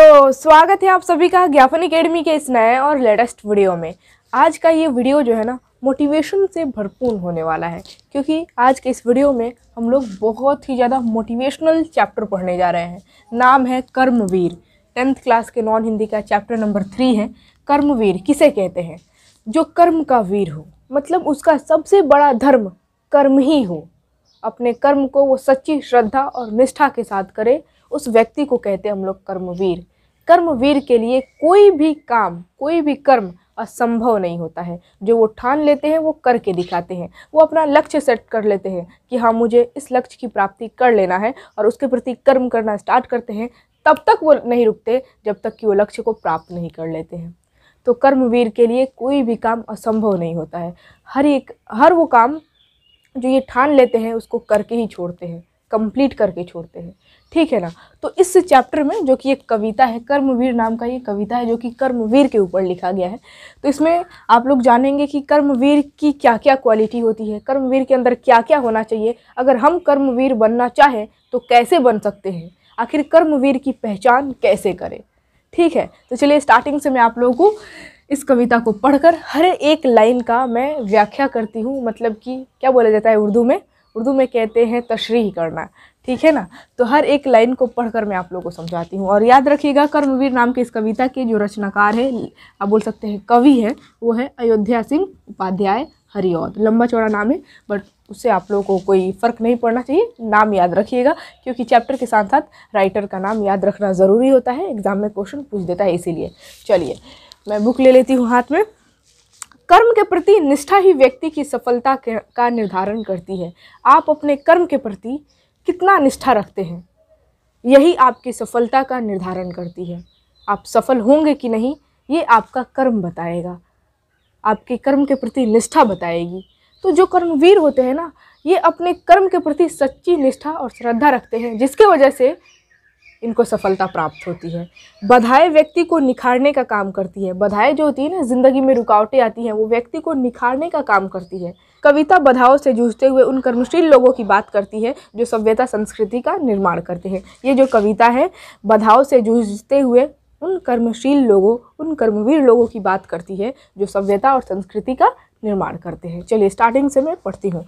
तो स्वागत है आप सभी का ज्ञापन अकेडमी के इस नए और लेटेस्ट वीडियो में आज का ये वीडियो जो है ना मोटिवेशन से भरपूर होने वाला है क्योंकि आज के इस वीडियो में हम लोग बहुत ही ज़्यादा मोटिवेशनल चैप्टर पढ़ने जा रहे हैं नाम है कर्मवीर टेंथ क्लास के नॉन हिंदी का चैप्टर नंबर थ्री है कर्मवीर किसे कहते हैं जो कर्म का वीर हो मतलब उसका सबसे बड़ा धर्म कर्म ही हो अपने कर्म को वो सच्ची श्रद्धा और निष्ठा के साथ करे उस व्यक्ति को कहते हैं हम लोग कर्मवीर कर्मवीर के लिए कोई भी काम कोई भी कर्म असंभव नहीं होता है जो वो ठान लेते हैं वो करके दिखाते हैं वो अपना लक्ष्य सेट कर लेते हैं कि हाँ मुझे इस लक्ष्य की प्राप्ति कर लेना है और उसके प्रति कर्म करना स्टार्ट करते हैं तब तक वो नहीं रुकते जब तक कि वो लक्ष्य को प्राप्त नहीं कर लेते हैं तो कर्मवीर के लिए कोई भी काम असंभव नहीं होता है हर एक हर वो काम जो ये ठान लेते हैं उसको करके ही छोड़ते हैं कंप्लीट करके छोड़ते हैं ठीक है ना तो इस चैप्टर में जो कि एक कविता है कर्मवीर नाम का ये कविता है जो कि कर्मवीर के ऊपर लिखा गया है तो इसमें आप लोग जानेंगे कि कर्मवीर की क्या क्या क्वालिटी होती है कर्मवीर के अंदर क्या क्या होना चाहिए अगर हम कर्मवीर बनना चाहें तो कैसे बन सकते हैं आखिर कर्मवीर की पहचान कैसे करें ठीक है तो चलिए स्टार्टिंग से मैं आप लोगों को इस कविता को पढ़कर हर एक लाइन का मैं व्याख्या करती हूँ मतलब कि क्या बोला जाता है उर्दू में उर्दू में कहते हैं तशरी करना ठीक है ना तो हर एक लाइन को पढ़कर मैं आप लोगों को समझाती हूँ और याद रखिएगा कर्मवीर नाम के इस कविता के जो रचनाकार है आप बोल सकते हैं कवि है वो है अयोध्या सिंह उपाध्याय हरिओद लंबा चौड़ा नाम है बट उससे आप लोगों को कोई फ़र्क नहीं पड़ना चाहिए नाम याद रखिएगा क्योंकि चैप्टर के साथ साथ राइटर का नाम याद रखना ज़रूरी होता है एग्ज़ाम में क्वेश्चन पूछ देता है इसीलिए चलिए मैं बुक ले लेती हूँ हाथ में कर्म के प्रति निष्ठा ही व्यक्ति की सफलता का निर्धारण करती है आप अपने कर्म के प्रति कितना निष्ठा रखते हैं यही आपकी सफलता का निर्धारण करती है आप सफल होंगे कि नहीं ये आपका कर्म बताएगा आपके कर्म के प्रति निष्ठा बताएगी तो जो कर्मवीर होते हैं ना ये अपने कर्म के प्रति सच्ची निष्ठा और श्रद्धा रखते हैं जिसके वजह से इनको सफलता प्राप्त होती है बधाएँ व्यक्ति को निखारने का काम करती है बधाएँ जो होती है ना ज़िंदगी में रुकावटें आती हैं वो व्यक्ति को निखारने का काम करती है कविता बधाओं से जूझते हुए उन कर्मशील लोगों की बात करती है जो सभ्यता संस्कृति का निर्माण करते हैं ये जो कविता है बधाओं से जूझते हुए उन कर्मशील लोगों उन कर्मवीर लोगों की बात करती है जो सभ्यता और संस्कृति का निर्माण करते हैं चलिए स्टार्टिंग से मैं पढ़ती हूँ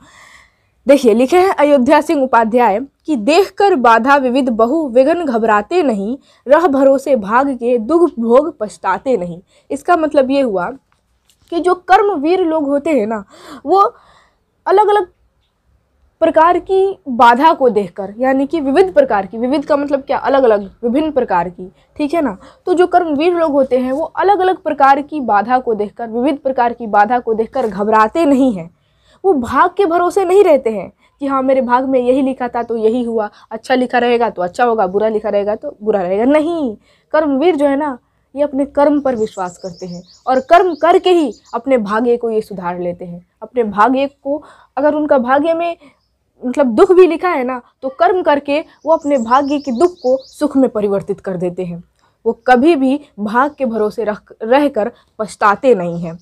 देखिए लिखे हैं अयोध्या सिंह उपाध्याय कि देखकर बाधा विविध बहु विघन घबराते नहीं रह भरोसे भाग के दुख भोग पछताते नहीं इसका मतलब ये हुआ कि जो कर्मवीर लोग होते हैं ना वो अलग अलग प्रकार की बाधा को देखकर यानी कि विविध प्रकार की विविध का मतलब क्या अलग अलग विभिन्न प्रकार की ठीक है ना तो जो कर्मवीर लोग होते हैं वो अलग अलग प्रकार की बाधा को देखकर विविध प्रकार की बाधा को देखकर घबराते नहीं हैं वो भाग के भरोसे नहीं रहते हैं कि हाँ मेरे भाग में यही लिखा था तो यही हुआ अच्छा लिखा रहेगा तो अच्छा होगा बुरा लिखा रहेगा तो बुरा रहेगा नहीं कर्मवीर जो है ना ये अपने कर्म पर विश्वास करते हैं और कर्म करके ही अपने भाग्य को ये सुधार लेते हैं अपने भाग्य को अगर उनका भाग्य में मतलब दुख भी लिखा है ना तो कर्म करके वो अपने भाग्य के दुख को सुख में परिवर्तित कर देते हैं वो कभी भी भाग के भरोसे रह रह कर पछताते नहीं हैं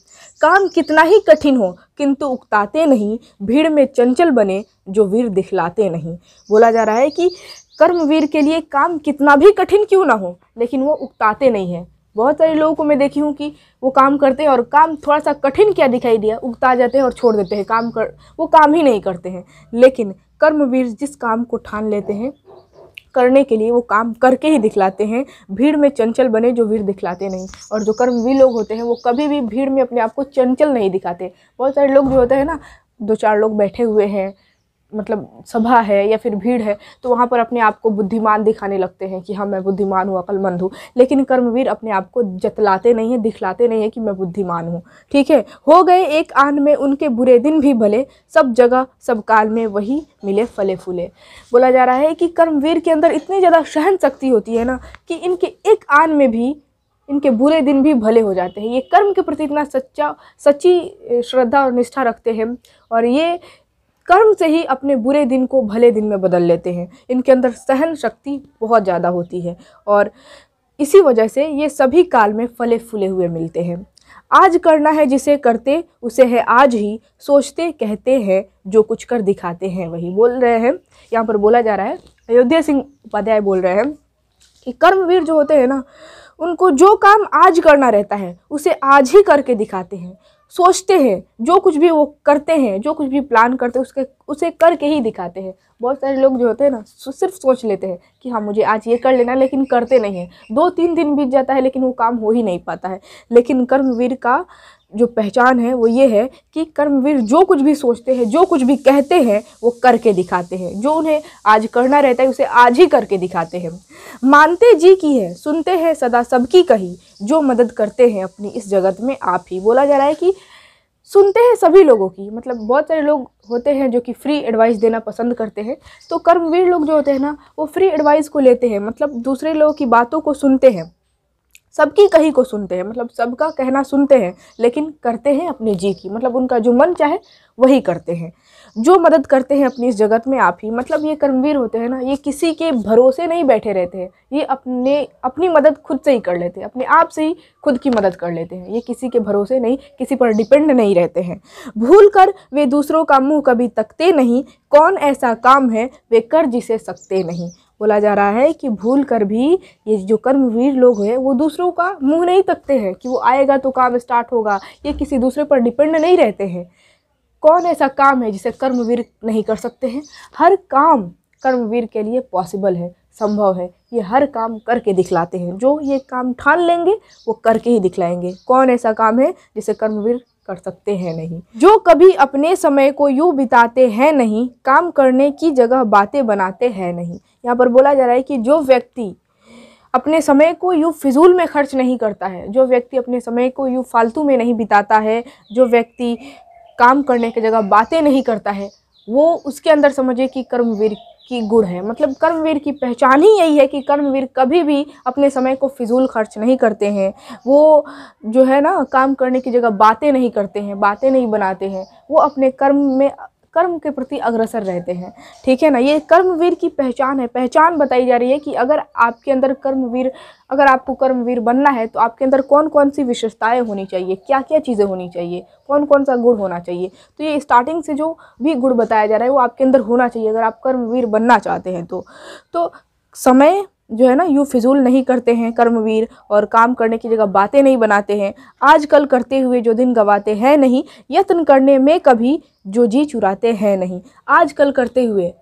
काम कितना ही कठिन हो किंतु उकताते नहीं भीड़ में चंचल बने जो वीर दिखलाते नहीं बोला जा रहा है कि कर्मवीर के लिए काम कितना भी कठिन क्यों ना हो लेकिन वो उकताते नहीं हैं बहुत सारे लोगों को मैं देखी हूँ कि वो काम करते हैं और काम थोड़ा सा कठिन क्या दिखाई दिया उगता जाते हैं और छोड़ देते हैं काम कर वो काम ही नहीं करते हैं लेकिन कर्मवीर जिस काम को ठान लेते हैं करने के लिए वो काम करके ही दिखलाते हैं भीड़ में चंचल बने जो वीर दिखलाते नहीं और जो कर्मवीर लोग होते हैं वो कभी भी भीड़ में अपने आप को चंचल नहीं दिखाते बहुत सारे लोग जो होते हैं ना दो चार लोग बैठे हुए हैं मतलब सभा है या फिर भीड़ है तो वहाँ पर अपने आप को बुद्धिमान दिखाने लगते हैं कि हाँ मैं बुद्धिमान हूँ अकलमंद हूँ लेकिन कर्मवीर अपने आप को जतलाते नहीं हैं दिखलाते नहीं हैं कि मैं बुद्धिमान हूँ ठीक है हो गए एक आन में उनके बुरे दिन भी भले सब जगह सब काल में वही मिले फले फूले बोला जा रहा है कि कर्मवीर के अंदर इतनी ज़्यादा सहन शक्ति होती है ना कि इनके एक आन में भी इनके बुरे दिन भी भले हो जाते हैं ये कर्म के प्रति इतना सच्चा सच्ची श्रद्धा और निष्ठा रखते हैं और ये कर्म से ही अपने बुरे दिन को भले दिन में बदल लेते हैं इनके अंदर सहन शक्ति बहुत ज़्यादा होती है और इसी वजह से ये सभी काल में फले फूले हुए मिलते हैं आज करना है जिसे करते उसे है आज ही सोचते कहते हैं जो कुछ कर दिखाते हैं वही बोल रहे हैं यहाँ पर बोला जा रहा है अयोध्या सिंह उपाध्याय बोल रहे हैं कि कर्मवीर जो होते हैं ना उनको जो काम आज करना रहता है उसे आज ही करके दिखाते हैं सोचते हैं जो कुछ भी वो करते हैं जो कुछ भी प्लान करते हैं उसके उसे करके ही दिखाते हैं बहुत सारे लोग जो होते हैं ना सिर्फ सोच लेते हैं कि हाँ मुझे आज ये कर लेना लेकिन करते नहीं हैं दो तीन दिन बीत जाता है लेकिन वो काम हो ही नहीं पाता है लेकिन कर्मवीर का जो पहचान है वो ये है कि कर्मवीर जो कुछ भी सोचते हैं जो कुछ भी कहते हैं वो करके दिखाते हैं जो उन्हें आज करना रहता है उसे आज ही करके दिखाते हैं मानते जी की है सुनते हैं सदा सबकी कही जो मदद करते हैं अपनी इस जगत में आप ही बोला जा रहा है कि सुनते हैं सभी लोगों की मतलब बहुत सारे लोग होते हैं जो कि फ्री एडवाइस देना पसंद करते हैं तो कर्मवीर लोग जो होते हैं ना वो फ्री एडवाइस को लेते हैं मतलब दूसरे लोगों की बातों को सुनते हैं सबकी कहीं को सुनते हैं मतलब सबका कहना सुनते हैं लेकिन करते हैं अपने जी की मतलब उनका जो मन चाहे वही करते हैं जो मदद करते हैं अपनी इस जगत में आप ही मतलब ये कर्मवीर होते हैं ना ये किसी के भरोसे नहीं बैठे रहते हैं ये अपने अपनी मदद खुद से ही कर लेते हैं अपने आप से ही खुद की मदद कर लेते हैं ये किसी के भरोसे नहीं किसी पर डिपेंड नहीं रहते हैं भूल कर वे दूसरों का मुँह कभी तकते नहीं कौन ऐसा काम है वे कर जिसे सकते नहीं बोला जा रहा है कि भूल कर भी ये जो कर्मवीर लोग हैं वो दूसरों का मुंह नहीं तकते हैं कि वो आएगा तो काम स्टार्ट होगा ये किसी दूसरे पर डिपेंड नहीं रहते हैं कौन ऐसा काम है जिसे कर्मवीर नहीं कर सकते हैं हर काम कर्मवीर के लिए पॉसिबल है संभव है ये हर काम करके दिखलाते हैं जो ये काम ठान लेंगे वो करके ही दिखलाएंगे कौन ऐसा काम है जिसे कर्मवीर कर सकते हैं नहीं जो कभी अपने समय को यूँ बिताते हैं नहीं काम करने की जगह बातें बनाते हैं नहीं यहाँ पर बोला जा रहा है कि जो व्यक्ति अपने समय को यूँ फिजूल में खर्च नहीं करता है जो व्यक्ति अपने समय को यूँ फालतू में नहीं बिताता है जो व्यक्ति काम करने की जगह बातें नहीं करता है वो उसके अंदर समझे कि कर्मवीर की गुड़ है मतलब कर्मवीर की पहचान ही यही है कि कर्मवीर कभी भी अपने समय को फिजूल खर्च नहीं करते हैं वो जो है ना काम करने की जगह बातें नहीं करते हैं बातें नहीं बनाते हैं वो अपने कर्म में कर्म के प्रति अग्रसर रहते हैं ठीक है ना ये कर्मवीर की पहचान है पहचान बताई जा रही है कि अगर आपके अंदर कर्मवीर अगर आपको कर्मवीर बनना है तो आपके अंदर कौन कौन सी विशेषताएं होनी चाहिए क्या क्या चीज़ें होनी चाहिए कौन कौन सा गुण होना चाहिए तो ये स्टार्टिंग से जो भी गुण बताया जा रहा है वो आपके अंदर होना चाहिए अगर आप कर्मवीर बनना चाहते हैं तो, तो समय जो है ना यूँ फिजूल नहीं करते हैं कर्मवीर और काम करने की जगह बातें नहीं बनाते हैं आजकल करते हुए जो दिन गवाते हैं नहीं यत्न करने में कभी जो जी चुराते हैं नहीं आजकल करते हुए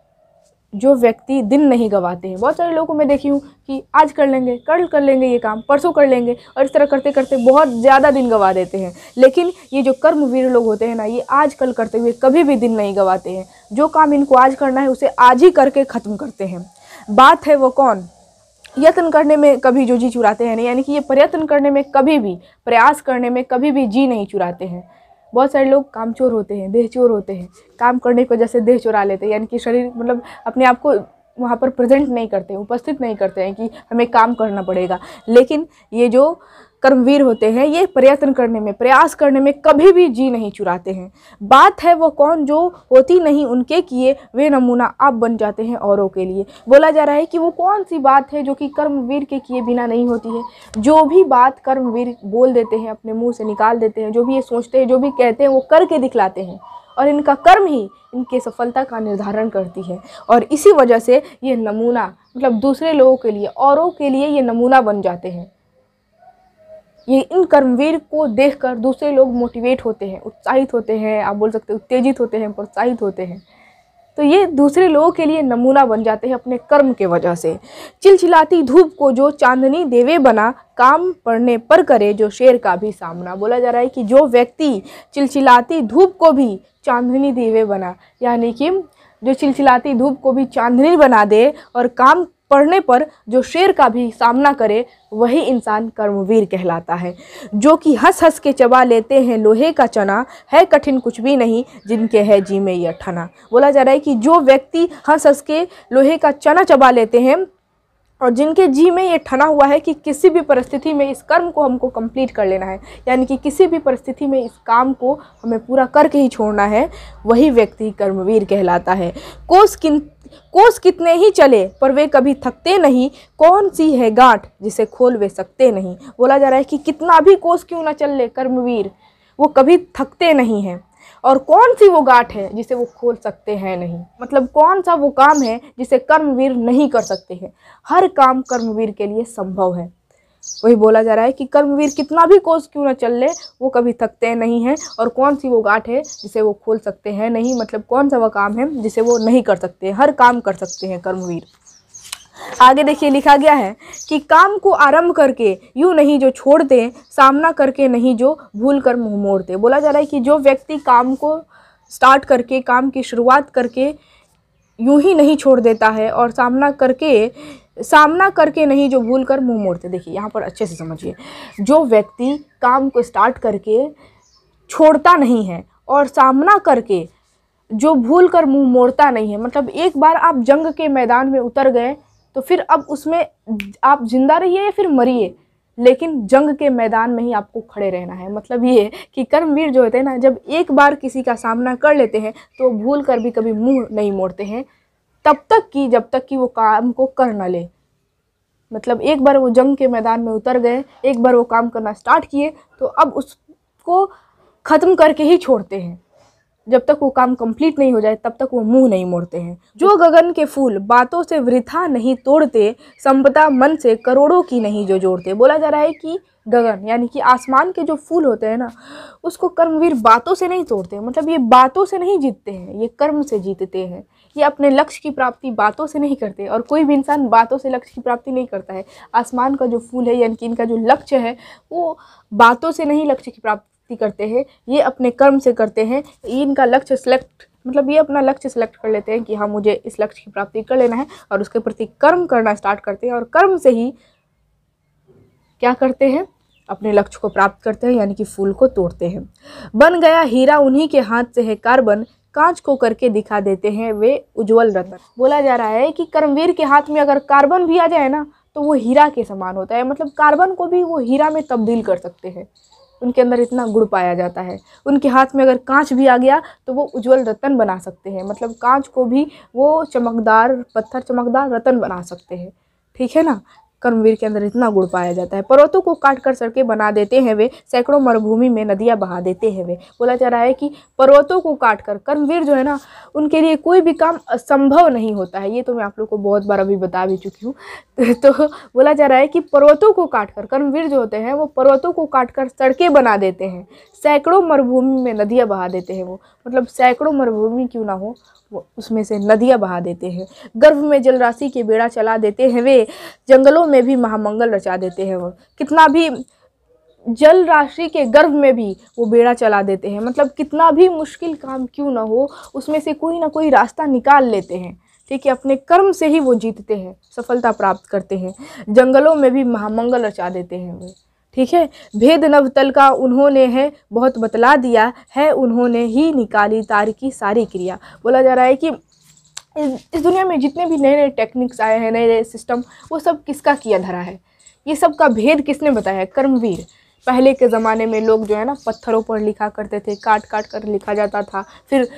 जो व्यक्ति दिन नहीं गवाते हैं बहुत सारे लोगों को मैं देखी हूँ कि आज कर लेंगे कल कर लेंगे ये काम परसों कर लेंगे और इस तरह करते करते बहुत ज़्यादा दिन गवा देते हैं लेकिन ये जो कर्मवीर लोग होते हैं ना ये आज कल करते हुए कभी भी दिन नहीं गवाते हैं जो काम इनको आज करना है उसे आज ही करके ख़त्म करते हैं बात है वो कौन यत्न करने में कभी जो जी चुराते हैं नहीं यानी कि ये प्रयत्न करने में कभी भी प्रयास करने में कभी भी जी नहीं चुराते हैं बहुत सारे लोग कामचोर होते हैं देह चोर होते हैं काम करने की वजह से देह चुरा लेते हैं यानी कि शरीर मतलब अपने आप को वहाँ पर प्रेजेंट नहीं करते उपस्थित नहीं करते हैं कि हमें काम करना पड़ेगा लेकिन ये जो कर्मवीर होते हैं ये प्रयत्न करने में प्रयास करने में कभी भी जी नहीं चुराते हैं बात है वो कौन जो होती नहीं उनके किए वे नमूना आप बन जाते हैं औरों के लिए बोला जा रहा है कि वो कौन सी बात है जो कि कर्मवीर के किए बिना नहीं होती है जो भी बात कर्मवीर बोल देते हैं अपने मुँह से निकाल देते हैं जो भी ये सोचते हैं जो भी कहते हैं वो करके दिखलाते हैं और इनका कर्म ही इनके सफलता का निर्धारण करती है और इसी वजह से ये नमूना मतलब दूसरे लोगों के लिए औरों के लिए ये नमूना बन जाते हैं ये इन कर्मवीर को देखकर दूसरे लोग मोटिवेट होते हैं उत्साहित होते हैं आप बोल सकते हैं उत्तेजित होते हैं प्रोत्साहित होते हैं तो ये दूसरे लोगों के लिए नमूना बन जाते हैं अपने कर्म के वजह से चिलचिलाती धूप को जो चांदनी देवे बना काम पड़ने पर करे जो शेर का भी सामना बोला जा रहा है कि जो व्यक्ति चिलचिलाती धूप को भी चांदनी देवे बना यानी कि जो चिलचिलाती धूप को भी चांदनी बना दे और काम पढ़ने पर जो शेर का भी सामना करे वही इंसान कर्मवीर कहलाता है जो कि हंस हंस के चबा लेते हैं लोहे का चना है कठिन कुछ भी नहीं जिनके है जी में यह ठना बोला जा रहा है कि जो व्यक्ति हंस हंस के लोहे का चना चबा लेते हैं और जिनके जी में ये ठना हुआ है कि किसी भी परिस्थिति में इस कर्म को हमको कंप्लीट कर लेना है यानी कि किसी भी परिस्थिति में इस काम को हमें पूरा करके ही छोड़ना है वही व्यक्ति कर्मवीर कहलाता है कोस किन कोस कितने ही चले पर वे कभी थकते नहीं कौन सी है गांठ जिसे खोल वे सकते नहीं बोला जा रहा है कि कितना भी कोस क्यों ना चल ले कर्मवीर वो कभी थकते नहीं हैं और कौन सी वो गाठ है जिसे वो खोल सकते हैं नहीं मतलब कौन सा वो काम है जिसे कर्मवीर नहीं कर सकते हैं हर काम कर्मवीर के लिए संभव है वही बोला जा रहा है कि कर्मवीर कितना भी कोर्स क्यों ना चल ले वो कभी थकते नहीं हैं और कौन सी वो गाठ है जिसे वो खोल सकते हैं नहीं मतलब कौन सा वह काम है जिसे वो नहीं कर सकते हर काम कर सकते हैं कर्मवीर आगे देखिए लिखा गया है कि काम को आरंभ करके यूँ नहीं जो छोड़ते सामना करके नहीं जो भूल कर मुँह मोड़ते बोला जा रहा है कि जो व्यक्ति काम को स्टार्ट करके काम की शुरुआत करके यूँ ही नहीं छोड़ देता है और सामना करके सामना करके नहीं जो भूल कर मुँह मोड़ते देखिए यहाँ पर अच्छे से समझिए जो व्यक्ति काम को स्टार्ट करके छोड़ता नहीं है और सामना करके जो भूल कर मुँह मोड़ता नहीं है मतलब एक बार आप जंग के मैदान में उतर गए तो फिर अब उसमें आप जिंदा रहिए या फिर मरिए लेकिन जंग के मैदान में ही आपको खड़े रहना है मतलब ये है कि कर्मवीर जो होते हैं ना जब एक बार किसी का सामना कर लेते हैं तो भूल कर भी कभी मुंह नहीं मोड़ते हैं तब तक कि जब तक कि वो काम को कर ना ले मतलब एक बार वो जंग के मैदान में उतर गए एक बार वो काम करना स्टार्ट किए तो अब उसको ख़त्म करके ही छोड़ते हैं जब तक वो काम कंप्लीट नहीं हो जाए तब तक वो मुंह नहीं मोड़ते हैं जो गगन के फूल बातों से वृथा नहीं तोड़ते संपदा मन से करोड़ों की नहीं जो जोड़ते बोला जा रहा है कि गगन यानी कि आसमान के जो फूल होते हैं ना उसको कर्मवीर बातों से नहीं तोड़ते मतलब ये बातों से नहीं जीतते हैं ये कर्म से जीतते हैं ये अपने लक्ष्य की प्राप्ति बातों से नहीं करते और कोई भी इंसान बातों से लक्ष्य की प्राप्ति नहीं करता है आसमान का जो फूल है यानी कि इनका जो लक्ष्य है वो बातों से नहीं लक्ष्य की प्राप्ति व्यक्ति करते हैं ये अपने कर्म से करते हैं इनका लक्ष्य सेलेक्ट मतलब ये अपना लक्ष्य सेलेक्ट कर लेते हैं कि हाँ मुझे इस लक्ष्य की प्राप्ति कर लेना है और उसके प्रति कर्म करना स्टार्ट करते हैं और कर्म से ही क्या करते हैं अपने लक्ष्य को प्राप्त करते हैं यानी कि फूल को तोड़ते हैं बन गया हीरा उन्हीं के हाथ से है कार्बन कांच को करके दिखा देते हैं वे उज्जवल रत्न बोला जा रहा है कि कर्मवीर के हाथ में अगर कार्बन भी आ जाए ना तो वो हीरा के समान होता है मतलब कार्बन को भी वो हीरा में तब्दील कर सकते हैं उनके अंदर इतना गुड़ पाया जाता है उनके हाथ में अगर कांच भी आ गया तो वो उज्जवल रतन बना सकते हैं मतलब कांच को भी वो चमकदार पत्थर चमकदार रतन बना सकते हैं ठीक है ना कर्मवीर के अंदर इतना गुड़ पाया जाता है पर्वतों को काट कर सड़कें बना देते हैं वे सैकड़ों मरुभूमि में नदियाँ बहा देते हैं वे बोला जा रहा है कि पर्वतों को काट कर कर्मवीर जो है ना उनके लिए कोई भी काम असंभव नहीं होता है ये तो मैं आप लोग को बहुत बार अभी बता भी चुकी हूँ तो बोला जा रहा है कि पर्वतों को काट कर कर्मवीर जो होते हैं वो पर्वतों को काट कर सड़कें बना देते हैं सैकड़ों मरुभूमि में नदियाँ बहा देते हैं वो मतलब सैकड़ों मरुभूमि क्यों ना हो उसमें से नदियाँ बहा देते हैं गर्भ में जल राशि के बेड़ा चला देते हैं वे जंगलों में भी महामंगल रचा देते हैं वो कितना भी जल राशि के गर्भ में भी वो बेड़ा चला देते हैं मतलब कितना भी मुश्किल काम क्यों ना हो उसमें से कोई ना कोई रास्ता निकाल लेते हैं ठीक है अपने कर्म से ही वो जीतते हैं सफलता प्राप्त करते हैं जंगलों में भी महामंगल रचा देते हैं वे ठीक है भेद नवतल का उन्होंने है बहुत बतला दिया है उन्होंने ही निकाली तार की सारी क्रिया बोला जा रहा है कि इस दुनिया में जितने भी नए नए टेक्निक्स आए हैं नए नए सिस्टम वो सब किसका किया धरा है ये सब का भेद किसने बताया है कर्मवीर पहले के ज़माने में लोग जो है ना पत्थरों पर लिखा करते थे काट काट कर लिखा जाता था फिर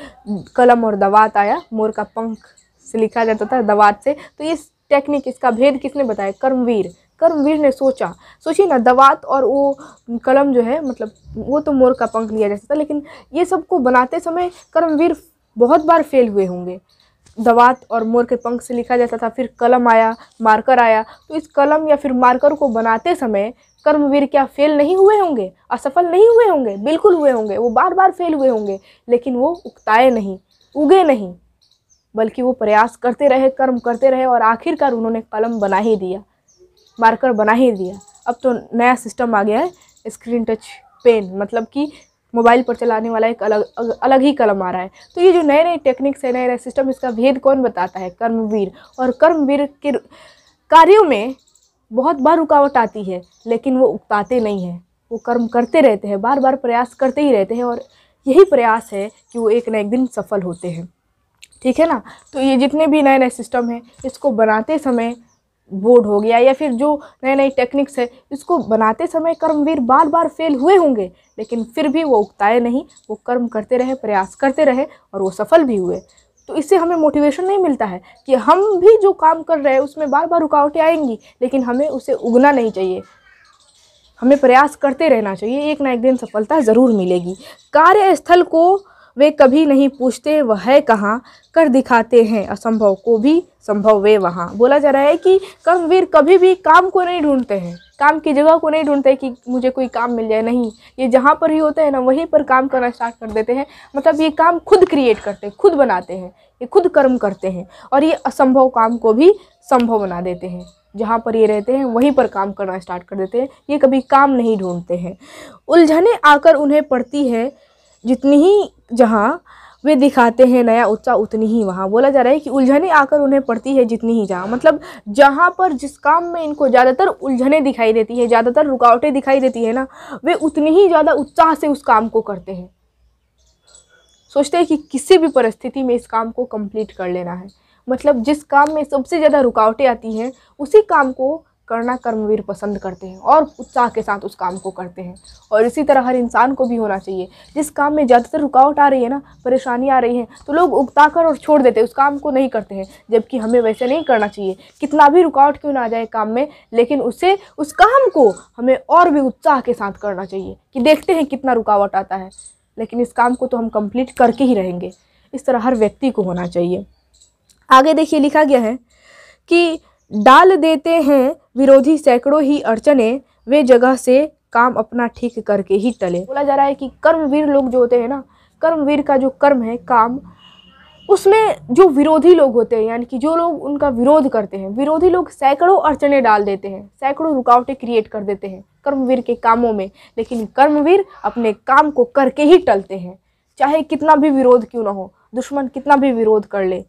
कलम और दवात आया मोर का पंख से लिखा जाता था दवात से तो ये टेक्निक इसका भेद किसने बताया कर्मवीर कर्मवीर ने सोचा सोचिए ना दवात और वो कलम जो है मतलब वो तो मोर का पंख लिया जाता था लेकिन ये सबको बनाते समय कर्मवीर बहुत बार फेल हुए होंगे दवात और मोर के पंख से लिखा जाता था फिर कलम आया मार्कर आया तो इस कलम या फिर मार्कर को बनाते समय कर्मवीर क्या फेल नहीं हुए होंगे असफल नहीं हुए होंगे बिल्कुल हुए होंगे वो बार बार फेल हुए होंगे लेकिन वो उगताए नहीं उगे नहीं बल्कि वो प्रयास करते रहे कर्म करते रहे और आखिरकार उन्होंने कलम बना ही दिया मार्कर बना ही दिया अब तो नया सिस्टम आ गया है स्क्रीन टच पेन मतलब कि मोबाइल पर चलाने वाला एक अलग अलग ही कलम आ रहा है तो ये जो नए नए टेक्निक्स है नए नए सिस्टम इसका भेद कौन बताता है कर्मवीर और कर्मवीर के कार्यों में बहुत बार रुकावट आती है लेकिन वो उकताते नहीं हैं वो कर्म करते रहते हैं बार बार प्रयास करते ही रहते हैं और यही प्रयास है कि वो एक न एक दिन सफल होते हैं ठीक है ना तो ये जितने भी नए नए सिस्टम हैं इसको बनाते समय बोर्ड हो गया या फिर जो नए नई टेक्निक्स है इसको बनाते समय कर्मवीर बार बार फेल हुए होंगे लेकिन फिर भी वो उगताए नहीं वो कर्म करते रहे प्रयास करते रहे और वो सफल भी हुए तो इससे हमें मोटिवेशन नहीं मिलता है कि हम भी जो काम कर रहे हैं उसमें बार बार रुकावटें आएंगी लेकिन हमें उसे उगना नहीं चाहिए हमें प्रयास करते रहना चाहिए एक ना एक दिन सफलता ज़रूर मिलेगी कार्यस्थल को वे कभी नहीं पूछते वह है कहाँ कर दिखाते हैं असंभव को भी संभव वे वहाँ बोला जा रहा है कि कर्मवीर कभी भी काम को नहीं ढूंढते हैं काम की जगह को नहीं ढूंढते कि मुझे कोई काम मिल जाए नहीं ये जहाँ पर ही होते हैं ना वहीं पर काम करना स्टार्ट कर देते हैं मतलब ये काम खुद क्रिएट करते हैं खुद बनाते हैं ये खुद कर्म करते हैं और ये असंभव काम को भी संभव बना देते हैं जहाँ पर ये रहते हैं वहीं पर काम करना स्टार्ट कर देते हैं ये कभी काम नहीं ढूंढते हैं उलझने आकर उन्हें पड़ती है जितनी ही जहाँ वे दिखाते हैं नया उत्साह उतनी ही वहाँ बोला जा रहा है कि उलझने आकर उन्हें पड़ती है जितनी ही जहाँ मतलब जहाँ पर जिस काम में इनको ज़्यादातर उलझने दिखाई देती है ज़्यादातर रुकावटें दिखाई देती है ना वे उतनी ही ज़्यादा उत्साह से उस काम को करते हैं सोचते हैं कि किसी भी परिस्थिति में इस काम को कंप्लीट कर लेना है मतलब जिस काम में सबसे ज़्यादा रुकावटें आती हैं उसी काम को करना कर्मवीर पसंद करते हैं और उत्साह के साथ उस काम को करते हैं और इसी तरह हर इंसान को भी होना चाहिए जिस काम में ज़्यादातर रुकावट आ रही है ना परेशानी आ रही है तो लोग उगता कर और छोड़ देते हैं उस काम को नहीं करते हैं जबकि हमें वैसे नहीं करना चाहिए कितना भी रुकावट क्यों ना आ जाए काम में लेकिन उससे उस काम को हमें और भी उत्साह के साथ करना चाहिए कि देखते हैं कितना रुकावट आता है लेकिन इस काम को तो हम कंप्लीट करके ही रहेंगे इस तरह हर व्यक्ति को होना चाहिए आगे देखिए लिखा गया है कि डाल देते हैं विरोधी सैकड़ों ही अड़चने वे जगह से काम अपना ठीक करके ही टले बोला जा रहा है कि कर्मवीर लोग जो होते हैं ना कर्मवीर का जो कर्म है काम उसमें जो विरोधी लोग होते हैं यानी कि जो लोग उनका विरोध करते हैं विरोधी लोग सैकड़ों अड़चने डाल देते हैं सैकड़ों रुकावटें क्रिएट कर देते हैं कर्मवीर के कामों में लेकिन कर्मवीर अपने काम को करके ही टलते हैं चाहे कितना भी विरोध क्यों ना हो दुश्मन कितना भी विरोध कर ले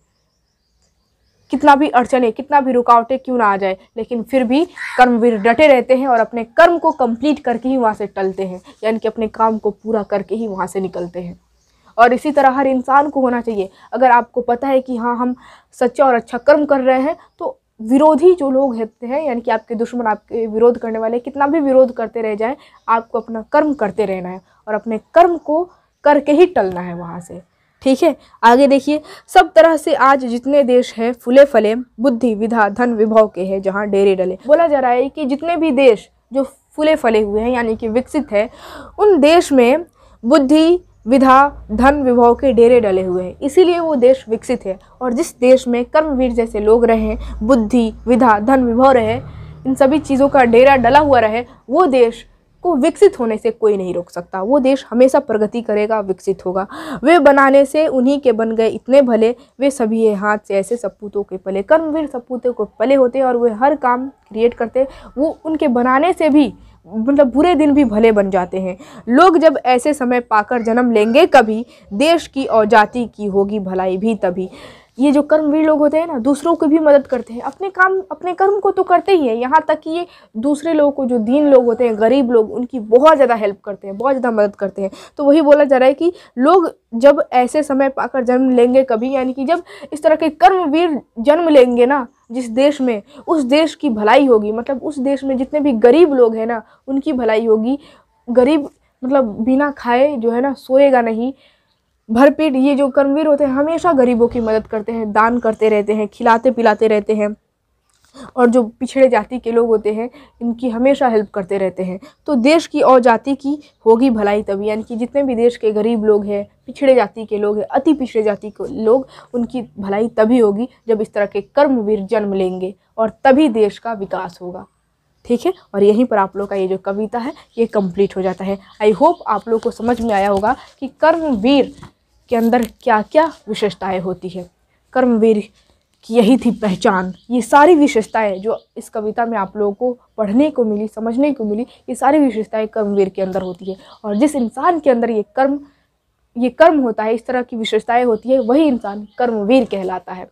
कितना भी अड़चने कितना भी रुकावटें क्यों ना आ जाए लेकिन फिर भी कर्मवीर डटे रहते हैं और अपने कर्म को कंप्लीट करके ही वहाँ से टलते हैं यानी कि अपने काम को पूरा करके ही वहाँ से निकलते हैं और इसी तरह हर इंसान को होना चाहिए अगर आपको पता है कि हाँ हम सच्चा और अच्छा कर्म कर रहे हैं तो विरोधी जो लोग होते हैं यानी कि आपके दुश्मन आपके विरोध करने वाले कितना भी विरोध करते रह जाएँ आपको अपना कर्म करते रहना है और अपने कर्म को करके ही टलना है वहाँ से ठीक है आगे देखिए सब तरह से आज जितने देश हैं फुले फले बुद्धि विधा धन विभव के हैं जहाँ डेरे डले बोला जा रहा है कि जितने भी देश जो फुले फले हुए हैं यानी कि विकसित है उन देश में बुद्धि विधा धन विभव के डेरे डले हुए हैं इसीलिए वो देश विकसित है और जिस देश में कर्मवीर जैसे लोग रहे बुद्धि विधा धन विभव रहे इन सभी चीज़ों का डेरा डला हुआ रहे वो देश को विकसित होने से कोई नहीं रोक सकता वो देश हमेशा प्रगति करेगा विकसित होगा वे बनाने से उन्हीं के बन गए इतने भले वे सभी हाथ से ऐसे सपूतों के पले कर्मवीर सपूतों को पले होते और वे हर काम क्रिएट करते वो उनके बनाने से भी मतलब बुरे दिन भी भले बन जाते हैं लोग जब ऐसे समय पाकर जन्म लेंगे कभी देश की और जाति की होगी भलाई भी तभी ये जो कर्मवीर लोग होते हैं ना दूसरों की भी मदद करते हैं अपने काम अपने कर्म को तो करते ही है यहाँ तक कि ये दूसरे लोगों को जो दीन लोग होते हैं गरीब लोग उनकी बहुत ज़्यादा हेल्प करते हैं बहुत ज़्यादा मदद करते हैं तो वही बोला जा रहा है कि लोग जब ऐसे समय पाकर जन्म लेंगे कभी यानी कि जब इस तरह के कर्मवीर जन्म लेंगे ना जिस देश में उस देश की भलाई होगी मतलब उस देश में जितने भी गरीब लोग हैं ना उनकी भलाई होगी गरीब मतलब बिना खाए जो है ना सोएगा नहीं भरपेट ये जो कर्मवीर होते हैं हमेशा गरीबों की मदद करते हैं दान करते रहते हैं खिलाते पिलाते रहते हैं और जो पिछड़े जाति के लोग होते हैं इनकी हमेशा हेल्प करते रहते हैं तो देश की और जाति की होगी भलाई तभी यानी कि जितने भी देश के गरीब लोग हैं पिछड़े जाति के लोग हैं अति पिछड़े जाति के लोग उनकी भलाई तभी होगी जब इस तरह के कर्मवीर जन्म लेंगे और तभी देश का विकास होगा ठीक है और यहीं पर आप लोग का ये जो कविता है ये कंप्लीट हो जाता है आई होप आप लोग को समझ में आया होगा कि कर्मवीर के अंदर क्या क्या विशेषताएं होती है कर्मवीर की यही थी पहचान ये सारी विशेषताएं जो इस कविता में आप लोगों को पढ़ने को मिली समझने को मिली ये सारी विशेषताएं कर्मवीर के अंदर होती है और जिस इंसान के अंदर ये कर्म ये कर्म होता है इस तरह की विशेषताएं होती है वही इंसान कर्मवीर कहलाता है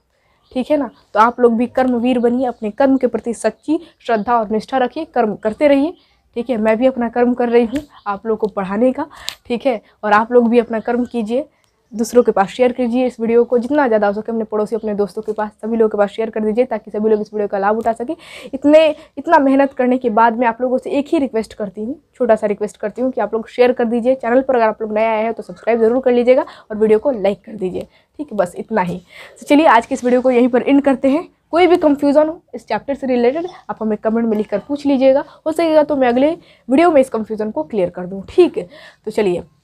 ठीक है ना तो आप लोग भी कर्मवीर बनिए अपने कर्म के प्रति सच्ची श्रद्धा और निष्ठा रखिए कर्म करते रहिए ठीक है मैं भी अपना कर्म कर रही हूँ आप लोग को पढ़ाने का ठीक है और आप लोग भी अपना कर्म कीजिए दूसरों के पास शेयर कीजिए इस वीडियो को जितना ज़्यादा हो सके अपने पड़ोसी अपने दोस्तों के पास सभी लोगों के पास शेयर कर दीजिए ताकि सभी लोग इस वीडियो का लाभ उठा सके इतने इतना मेहनत करने के बाद मैं आप लोगों से एक ही रिक्वेस्ट करती हूँ छोटा सा रिक्वेस्ट करती हूँ कि आप लोग शेयर कर दीजिए चैनल पर अगर आप लोग नया आए हैं तो सब्सक्राइब जरूर कर लीजिएगा और वीडियो को लाइक कर दीजिए ठीक है बस इतना ही तो चलिए आज के इस वीडियो को यहीं पर एंड करते हैं कोई भी कंफ्यूज़न हो इस चैप्टर से रिलेटेड आप हमें कमेंट में लिखकर पूछ लीजिएगा हो सकेगा तो मैं अगले वीडियो में इस कन्फ्यूज़न को क्लियर कर दूँ ठीक है तो चलिए